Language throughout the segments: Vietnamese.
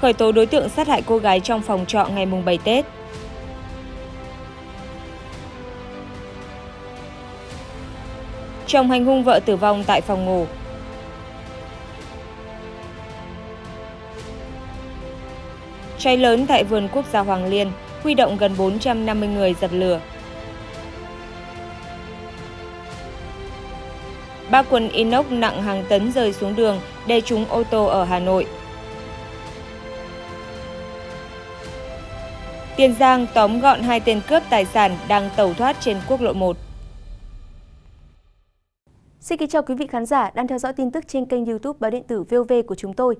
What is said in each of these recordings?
khởi tố đối tượng sát hại cô gái trong phòng trọ ngày mùng 7 Tết. Chồng hành hung vợ tử vong tại phòng ngủ. Cháy lớn tại vườn quốc gia Hoàng Liên, huy động gần 450 người dập lửa. Ba quần inox nặng hàng tấn rơi xuống đường, đè trúng ô tô ở Hà Nội. Tiền Giang tóm gọn hai tên cướp tài sản đang tẩu thoát trên quốc lộ 1. Xin kính chào quý vị khán giả đang theo dõi tin tức trên kênh youtube báo điện tử VOV của chúng tôi.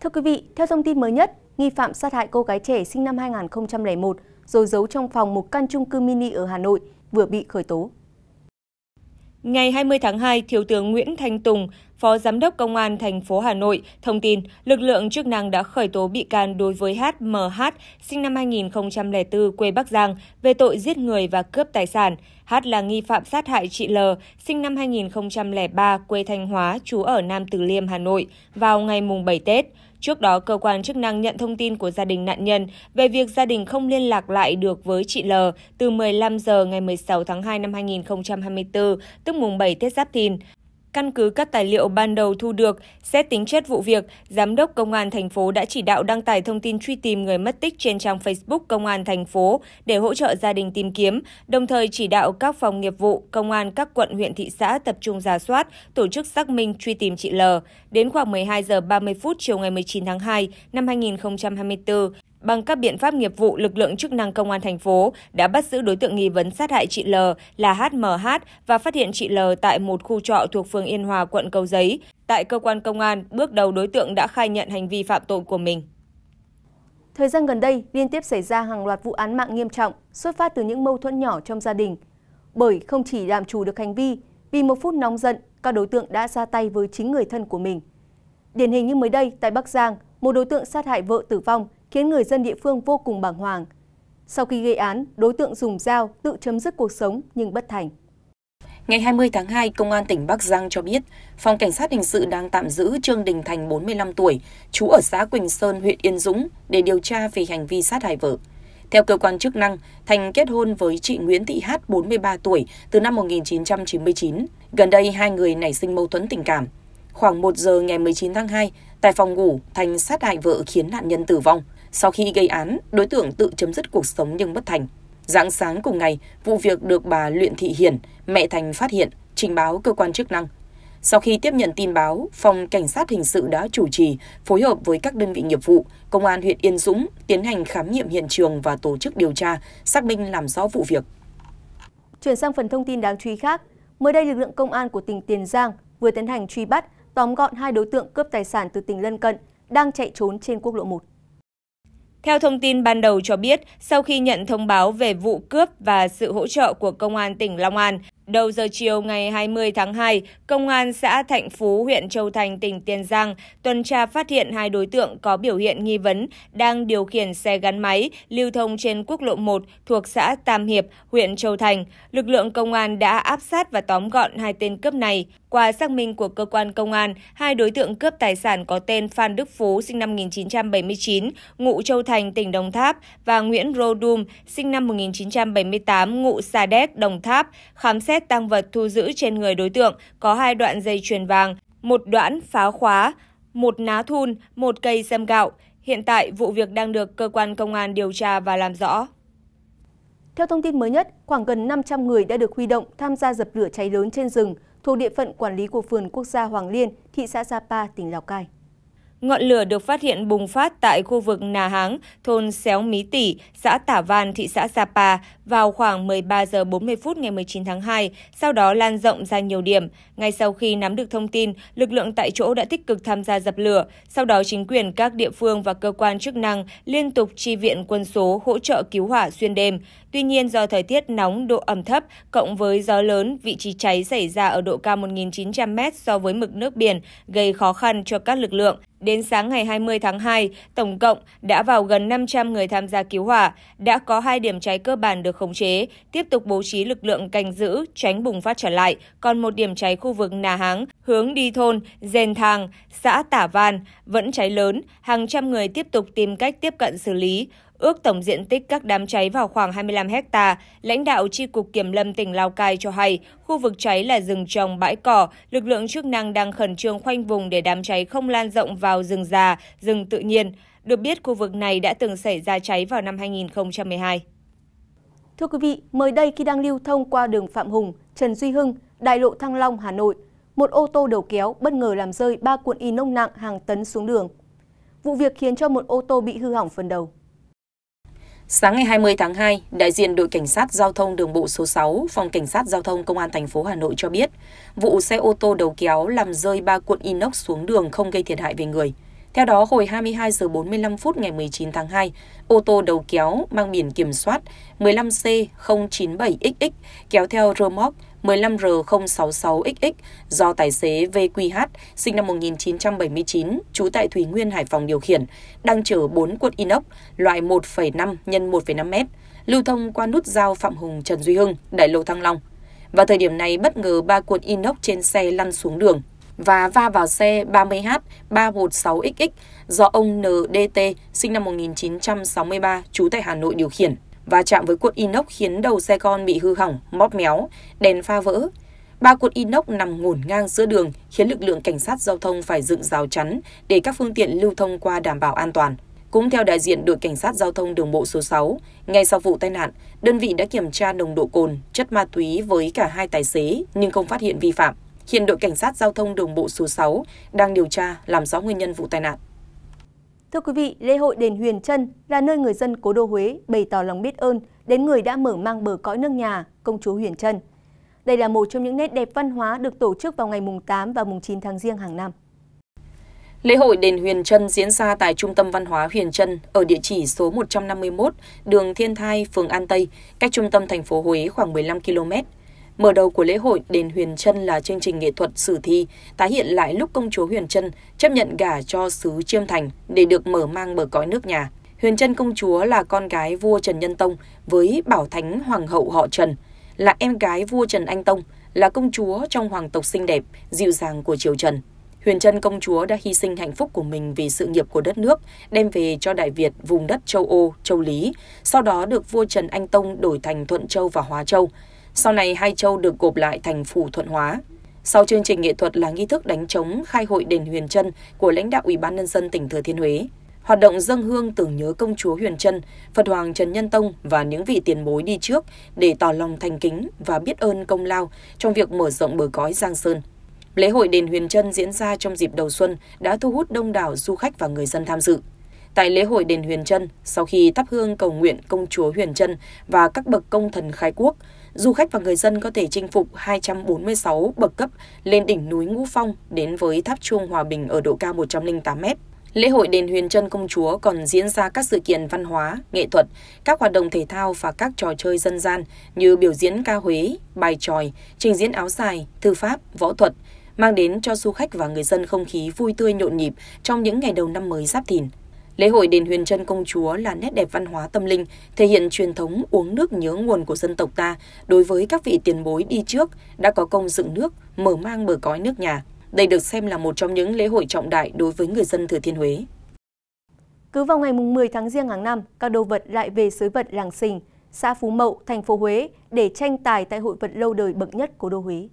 Thưa quý vị, theo thông tin mới nhất, nghi phạm sát hại cô gái trẻ sinh năm 2001 rồi giấu trong phòng một căn chung cư mini ở Hà Nội vừa bị khởi tố. Ngày 20 tháng 2, Thiếu tướng Nguyễn Thanh Tùng, Phó Giám đốc Công an thành phố Hà Nội thông tin lực lượng chức năng đã khởi tố bị can đối với HMH sinh năm 2004 quê Bắc Giang về tội giết người và cướp tài sản. H là nghi phạm sát hại chị L sinh năm 2003 quê Thanh Hóa trú ở Nam Từ Liêm, Hà Nội vào ngày mùng 7 Tết. Trước đó, cơ quan chức năng nhận thông tin của gia đình nạn nhân về việc gia đình không liên lạc lại được với chị L từ 15 giờ ngày 16 tháng 2 năm 2024, tức mùng 7 Tết Giáp Thìn. Căn cứ các tài liệu ban đầu thu được, xét tính chất vụ việc, Giám đốc Công an thành phố đã chỉ đạo đăng tải thông tin truy tìm người mất tích trên trang Facebook Công an thành phố để hỗ trợ gia đình tìm kiếm, đồng thời chỉ đạo các phòng nghiệp vụ, công an các quận huyện thị xã tập trung giả soát, tổ chức xác minh truy tìm chị L. Đến khoảng 12 giờ 30 phút chiều ngày 19 tháng 2 năm 2024, Bằng các biện pháp nghiệp vụ, lực lượng chức năng công an thành phố đã bắt giữ đối tượng nghi vấn sát hại chị L là HMH và phát hiện chị L tại một khu trọ thuộc phường Yên Hòa, quận Cầu Giấy. Tại cơ quan công an, bước đầu đối tượng đã khai nhận hành vi phạm tội của mình. Thời gian gần đây, liên tiếp xảy ra hàng loạt vụ án mạng nghiêm trọng xuất phát từ những mâu thuẫn nhỏ trong gia đình. Bởi không chỉ làm chủ được hành vi, vì một phút nóng giận, các đối tượng đã ra tay với chính người thân của mình. Điển hình như mới đây, tại Bắc Giang, một đối tượng sát hại vợ tử vong – khiến người dân địa phương vô cùng bàng hoàng. Sau khi gây án, đối tượng dùng dao tự chấm dứt cuộc sống nhưng bất thành. Ngày 20 tháng 2, Công an tỉnh Bắc Giang cho biết, Phòng Cảnh sát Hình sự đang tạm giữ Trương Đình Thành 45 tuổi, trú ở xã Quỳnh Sơn, huyện Yên Dũng, để điều tra về hành vi sát hại vợ. Theo cơ quan chức năng, Thành kết hôn với chị Nguyễn Thị Hát, 43 tuổi, từ năm 1999. Gần đây, hai người nảy sinh mâu thuẫn tình cảm. Khoảng 1 giờ ngày 19 tháng 2, tại phòng ngủ, Thành sát hại vợ khiến nạn nhân tử vong. Sau khi gây án, đối tượng tự chấm dứt cuộc sống nhưng bất thành. Dạng sáng cùng ngày, vụ việc được bà Luyện Thị Hiền, mẹ Thành phát hiện, trình báo cơ quan chức năng. Sau khi tiếp nhận tin báo, phòng cảnh sát hình sự đã chủ trì phối hợp với các đơn vị nghiệp vụ, công an huyện Yên Dũng tiến hành khám nghiệm hiện trường và tổ chức điều tra, xác minh làm rõ vụ việc. Chuyển sang phần thông tin đáng chú ý khác, mới đây lực lượng công an của tỉnh Tiền Giang vừa tiến hành truy bắt, tóm gọn hai đối tượng cướp tài sản từ tỉnh lân cận đang chạy trốn trên quốc lộ 1. Theo thông tin ban đầu cho biết, sau khi nhận thông báo về vụ cướp và sự hỗ trợ của Công an tỉnh Long An, Đầu giờ chiều ngày 20 tháng 2, Công an xã Thạnh Phú, huyện Châu Thành, tỉnh Tiền Giang tuần tra phát hiện hai đối tượng có biểu hiện nghi vấn đang điều khiển xe gắn máy lưu thông trên quốc lộ 1 thuộc xã Tam Hiệp, huyện Châu Thành. Lực lượng công an đã áp sát và tóm gọn hai tên cướp này. Qua xác minh của cơ quan công an, hai đối tượng cướp tài sản có tên Phan Đức Phú sinh năm 1979, ngụ Châu Thành, tỉnh Đồng Tháp và Nguyễn Rô Rodum sinh năm 1978, ngụ Sa Đéc, Đồng Tháp, khám xét xét tăng vật thu giữ trên người đối tượng có hai đoạn dây chuyền vàng, một đoạn phá khóa, một ná thun, một cây sâm gạo. Hiện tại, vụ việc đang được cơ quan công an điều tra và làm rõ. Theo thông tin mới nhất, khoảng gần 500 người đã được huy động tham gia dập lửa cháy lớn trên rừng thuộc địa phận quản lý của vườn quốc gia Hoàng Liên, thị xã Sapa, tỉnh Lào Cai. Ngọn lửa được phát hiện bùng phát tại khu vực Nà Háng, thôn Xéo Mí Tỉ, xã Tả Văn, thị xã Sapa vào khoảng 13 giờ 40 phút ngày 19 tháng 2, sau đó lan rộng ra nhiều điểm. Ngay sau khi nắm được thông tin, lực lượng tại chỗ đã tích cực tham gia dập lửa. Sau đó chính quyền các địa phương và cơ quan chức năng liên tục chi viện quân số hỗ trợ cứu hỏa xuyên đêm. Tuy nhiên do thời tiết nóng, độ ẩm thấp cộng với gió lớn, vị trí cháy xảy ra ở độ cao 1.900m so với mực nước biển, gây khó khăn cho các lực lượng. Đến sáng ngày 20 tháng 2, tổng cộng đã vào gần 500 người tham gia cứu hỏa, đã có hai điểm cháy cơ bản được khống chế, tiếp tục bố trí lực lượng canh giữ, tránh bùng phát trở lại, còn một điểm cháy khu vực Nà Háng, hướng đi thôn Dền Thàng, xã Tả Van vẫn cháy lớn, hàng trăm người tiếp tục tìm cách tiếp cận xử lý. Ước tổng diện tích các đám cháy vào khoảng 25 hecta. Lãnh đạo Tri Cục Kiểm Lâm tỉnh Lào Cai cho hay, khu vực cháy là rừng trồng bãi cỏ. Lực lượng chức năng đang khẩn trương khoanh vùng để đám cháy không lan rộng vào rừng già, rừng tự nhiên. Được biết, khu vực này đã từng xảy ra cháy vào năm 2012. Thưa quý vị, mới đây khi đang lưu thông qua đường Phạm Hùng, Trần Duy Hưng, Đại lộ Thăng Long, Hà Nội, một ô tô đầu kéo bất ngờ làm rơi ba cuộn y nông nặng hàng tấn xuống đường. Vụ việc khiến cho một ô tô bị hư hỏng phần đầu. Sáng ngày 20 tháng 2, đại diện đội cảnh sát giao thông đường bộ số 6, phòng cảnh sát giao thông công an thành phố Hà Nội cho biết, vụ xe ô tô đầu kéo làm rơi 3 cuộn inox xuống đường không gây thiệt hại về người. Theo đó, hồi 22 giờ 45 phút ngày 19 tháng 2, ô tô đầu kéo mang biển kiểm soát 15C097XX kéo theo rơ 15R066XX do tài xế VQH sinh năm 1979 trú tại Thủy Nguyên, Hải Phòng điều khiển, đang chở 4 cuộn inox loại 1,5 x 1,5 m lưu thông qua nút giao Phạm Hùng Trần Duy Hưng, đại lộ Thăng Long. Vào thời điểm này bất ngờ ba cuộn inox trên xe lăn xuống đường và va vào xe 30H316XX do ông NDT sinh năm 1963 trú tại Hà Nội điều khiển và chạm với cuộn inox khiến đầu xe con bị hư hỏng, móp méo, đèn pha vỡ. Ba cuộn inox nằm ngổn ngang giữa đường khiến lực lượng cảnh sát giao thông phải dựng rào chắn để các phương tiện lưu thông qua đảm bảo an toàn. Cũng theo đại diện đội cảnh sát giao thông đường bộ số 6, ngay sau vụ tai nạn, đơn vị đã kiểm tra nồng độ cồn, chất ma túy với cả hai tài xế nhưng không phát hiện vi phạm. Hiện đội cảnh sát giao thông đường bộ số 6 đang điều tra làm rõ nguyên nhân vụ tai nạn. Thưa quý vị, lễ hội đền Huyền Trân là nơi người dân cố đô Huế bày tỏ lòng biết ơn đến người đã mở mang bờ cõi nước nhà, công chúa Huyền Trân. Đây là một trong những nét đẹp văn hóa được tổ chức vào ngày mùng 8 và mùng 9 tháng riêng hàng năm. Lễ hội đền Huyền Trân diễn ra tại Trung tâm Văn hóa Huyền Trân ở địa chỉ số 151, đường Thiên Thai, phường An Tây, cách trung tâm thành phố Huế khoảng 15 km. Mở đầu của lễ hội Đền Huyền Trân là chương trình nghệ thuật sử thi, tái hiện lại lúc công chúa Huyền Trân chấp nhận gả cho sứ Chiêm Thành để được mở mang bờ cõi nước nhà. Huyền Trân công chúa là con gái vua Trần Nhân Tông với Bảo Thánh Hoàng hậu họ Trần, là em gái vua Trần Anh Tông, là công chúa trong hoàng tộc xinh đẹp, dịu dàng của triều Trần. Huyền Trân công chúa đã hy sinh hạnh phúc của mình vì sự nghiệp của đất nước, đem về cho Đại Việt vùng đất châu Âu, châu Lý, sau đó được vua Trần Anh Tông đổi thành Thuận Châu và Hóa Châu, sau này hai châu được gộp lại thành phủ Thuận Hóa. Sau chương trình nghệ thuật là nghi thức đánh trống khai hội đền Huyền Trân của lãnh đạo Ủy ban nhân dân tỉnh Thừa Thiên Huế. Hoạt động dân hương tưởng nhớ công chúa Huyền Trân, Phật hoàng Trần Nhân Tông và những vị tiền bối đi trước để tỏ lòng thành kính và biết ơn công lao trong việc mở rộng bờ cõi Giang Sơn. Lễ hội đền Huyền Trân diễn ra trong dịp đầu xuân đã thu hút đông đảo du khách và người dân tham dự. Tại lễ hội đền Huyền Trân, sau khi thắp hương cầu nguyện công chúa Huyền Trân và các bậc công thần khai quốc, du khách và người dân có thể chinh phục 246 bậc cấp lên đỉnh núi Ngũ Phong đến với tháp chuông Hòa Bình ở độ cao 108 mét. Lễ hội Đền Huyền Trân Công Chúa còn diễn ra các sự kiện văn hóa, nghệ thuật, các hoạt động thể thao và các trò chơi dân gian như biểu diễn ca Huế, bài tròi, trình diễn áo dài, thư pháp, võ thuật, mang đến cho du khách và người dân không khí vui tươi nhộn nhịp trong những ngày đầu năm mới giáp thìn. Lễ hội đền Huyền Trân Công Chúa là nét đẹp văn hóa tâm linh, thể hiện truyền thống uống nước nhớ nguồn của dân tộc ta đối với các vị tiền bối đi trước đã có công dựng nước, mở mang bờ cõi nước nhà. Đây được xem là một trong những lễ hội trọng đại đối với người dân Thừa Thiên Huế. Cứ vào ngày 10 tháng riêng hàng năm, các đồ vật lại về sới vật làng Sình, xã Phú Mậu, thành phố Huế để tranh tài tại hội vật lâu đời bậc nhất của đô Huế.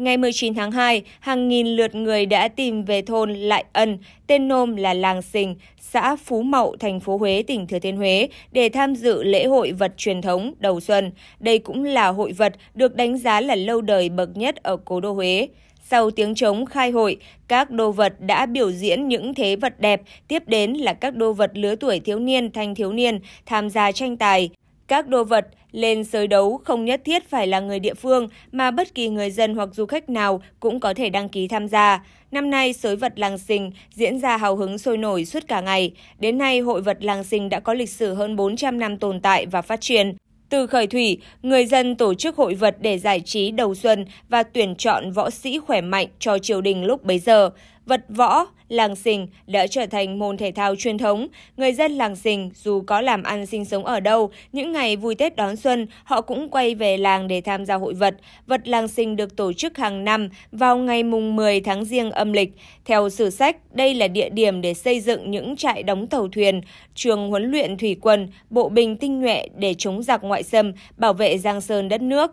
Ngày 19 tháng 2, hàng nghìn lượt người đã tìm về thôn Lại Ân, tên nôm là Làng Sình, xã Phú Mậu, thành phố Huế, tỉnh Thừa Thiên Huế để tham dự lễ hội vật truyền thống đầu xuân. Đây cũng là hội vật được đánh giá là lâu đời bậc nhất ở cố đô Huế. Sau tiếng trống khai hội, các đồ vật đã biểu diễn những thế vật đẹp, tiếp đến là các đồ vật lứa tuổi thiếu niên, thanh thiếu niên tham gia tranh tài. Các đồ vật lên sới đấu không nhất thiết phải là người địa phương mà bất kỳ người dân hoặc du khách nào cũng có thể đăng ký tham gia. Năm nay, sới vật làng Sình diễn ra hào hứng sôi nổi suốt cả ngày. Đến nay, hội vật làng Sình đã có lịch sử hơn 400 năm tồn tại và phát triển. Từ khởi thủy, người dân tổ chức hội vật để giải trí đầu xuân và tuyển chọn võ sĩ khỏe mạnh cho triều đình lúc bấy giờ. Vật võ làng sình đã trở thành môn thể thao truyền thống. Người dân làng sình dù có làm ăn sinh sống ở đâu, những ngày vui Tết đón xuân, họ cũng quay về làng để tham gia hội vật. Vật làng sình được tổ chức hàng năm vào ngày mùng 10 tháng riêng âm lịch. Theo sử sách, đây là địa điểm để xây dựng những trại đóng tàu thuyền, trường huấn luyện thủy quân, bộ binh tinh nhuệ để chống giặc ngoại xâm, bảo vệ giang sơn đất nước.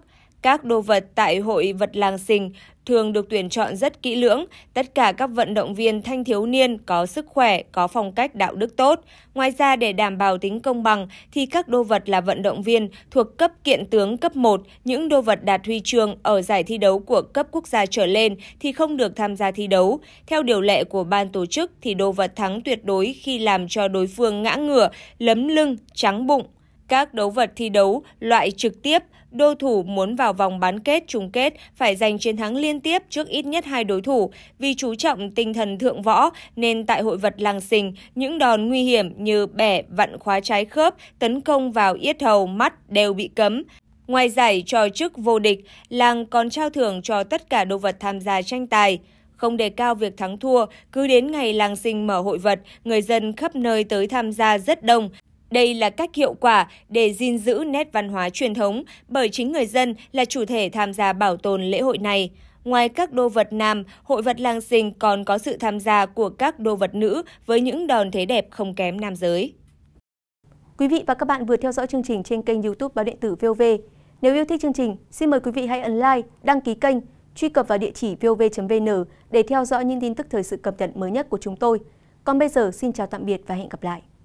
Các đồ vật tại hội vật làng sình thường được tuyển chọn rất kỹ lưỡng. Tất cả các vận động viên thanh thiếu niên có sức khỏe, có phong cách đạo đức tốt. Ngoài ra để đảm bảo tính công bằng thì các đô vật là vận động viên thuộc cấp kiện tướng cấp 1, những đô vật đạt huy chương ở giải thi đấu của cấp quốc gia trở lên thì không được tham gia thi đấu. Theo điều lệ của ban tổ chức thì đô vật thắng tuyệt đối khi làm cho đối phương ngã ngửa, lấm lưng, trắng bụng. Các đấu vật thi đấu loại trực tiếp – Đô thủ muốn vào vòng bán kết chung kết phải giành chiến thắng liên tiếp trước ít nhất hai đối thủ. Vì chú trọng tinh thần thượng võ nên tại hội vật làng sình, những đòn nguy hiểm như bẻ, vặn khóa trái khớp, tấn công vào yết hầu, mắt đều bị cấm. Ngoài giải cho chức vô địch, làng còn trao thưởng cho tất cả đồ vật tham gia tranh tài không đề cao việc thắng thua, cứ đến ngày làng sinh mở hội vật, người dân khắp nơi tới tham gia rất đông, đây là cách hiệu quả để gìn giữ nét văn hóa truyền thống bởi chính người dân là chủ thể tham gia bảo tồn lễ hội này. Ngoài các đô vật nam, hội vật làng Sình còn có sự tham gia của các đô vật nữ với những đòn thế đẹp không kém nam giới. Quý vị và các bạn vừa theo dõi chương trình trên kênh youtube Báo Điện tử VOV. Nếu yêu thích chương trình, xin mời quý vị hãy ấn like, đăng ký kênh, truy cập vào địa chỉ vov.vn để theo dõi những tin tức thời sự cập nhật mới nhất của chúng tôi. Còn bây giờ, xin chào tạm biệt và hẹn gặp lại.